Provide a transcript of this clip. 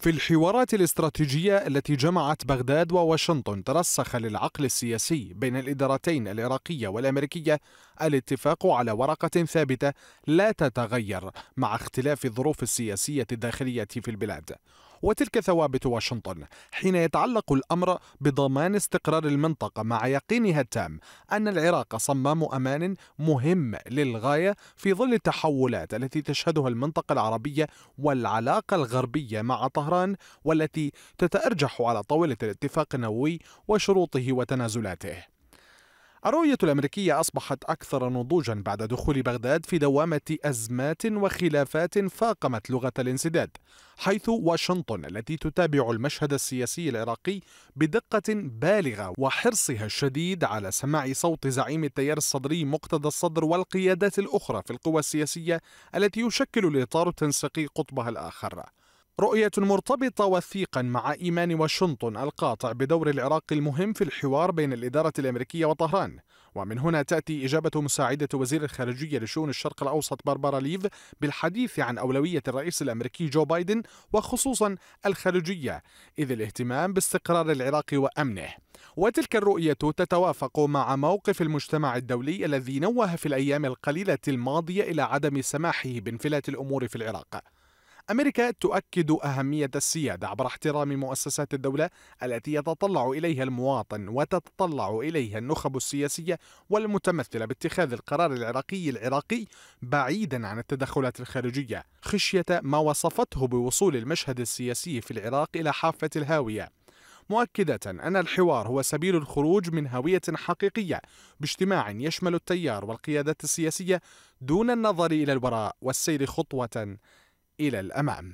في الحوارات الاستراتيجية التي جمعت بغداد وواشنطن ترسخ للعقل السياسي بين الإدارتين العراقية والأمريكية الاتفاق على ورقة ثابتة لا تتغير مع اختلاف الظروف السياسية الداخلية في البلاد وتلك ثوابت واشنطن حين يتعلق الأمر بضمان استقرار المنطقة مع يقينها التام أن العراق صمام أمان مهم للغاية في ظل التحولات التي تشهدها المنطقة العربية والعلاقة الغربية مع طهران والتي تتأرجح على طاولة الاتفاق النووي وشروطه وتنازلاته الرؤية الأمريكية أصبحت أكثر نضوجا بعد دخول بغداد في دوامة أزمات وخلافات فاقمت لغة الانسداد حيث واشنطن التي تتابع المشهد السياسي العراقي بدقة بالغة وحرصها الشديد على سماع صوت زعيم التيار الصدري مقتدى الصدر والقيادات الأخرى في القوى السياسية التي يشكل الإطار التنسيقي قطبها الآخر رؤية مرتبطة وثيقا مع إيمان واشنطن القاطع بدور العراق المهم في الحوار بين الإدارة الأمريكية وطهران ومن هنا تأتي إجابة مساعدة وزير الخارجية لشؤون الشرق الأوسط باربرا ليف بالحديث عن أولوية الرئيس الأمريكي جو بايدن وخصوصا الخارجية إذ الاهتمام باستقرار العراق وأمنه وتلك الرؤية تتوافق مع موقف المجتمع الدولي الذي نوه في الأيام القليلة الماضية إلى عدم سماحه بانفلات الأمور في العراق أمريكا تؤكد أهمية السيادة عبر احترام مؤسسات الدولة التي يتطلع إليها المواطن وتتطلع إليها النخب السياسية والمتمثلة باتخاذ القرار العراقي العراقي بعيدا عن التدخلات الخارجية خشية ما وصفته بوصول المشهد السياسي في العراق إلى حافة الهاوية مؤكدة أن الحوار هو سبيل الخروج من هوية حقيقية باجتماع يشمل التيار والقيادات السياسية دون النظر إلى الوراء والسير خطوة إلى الأمام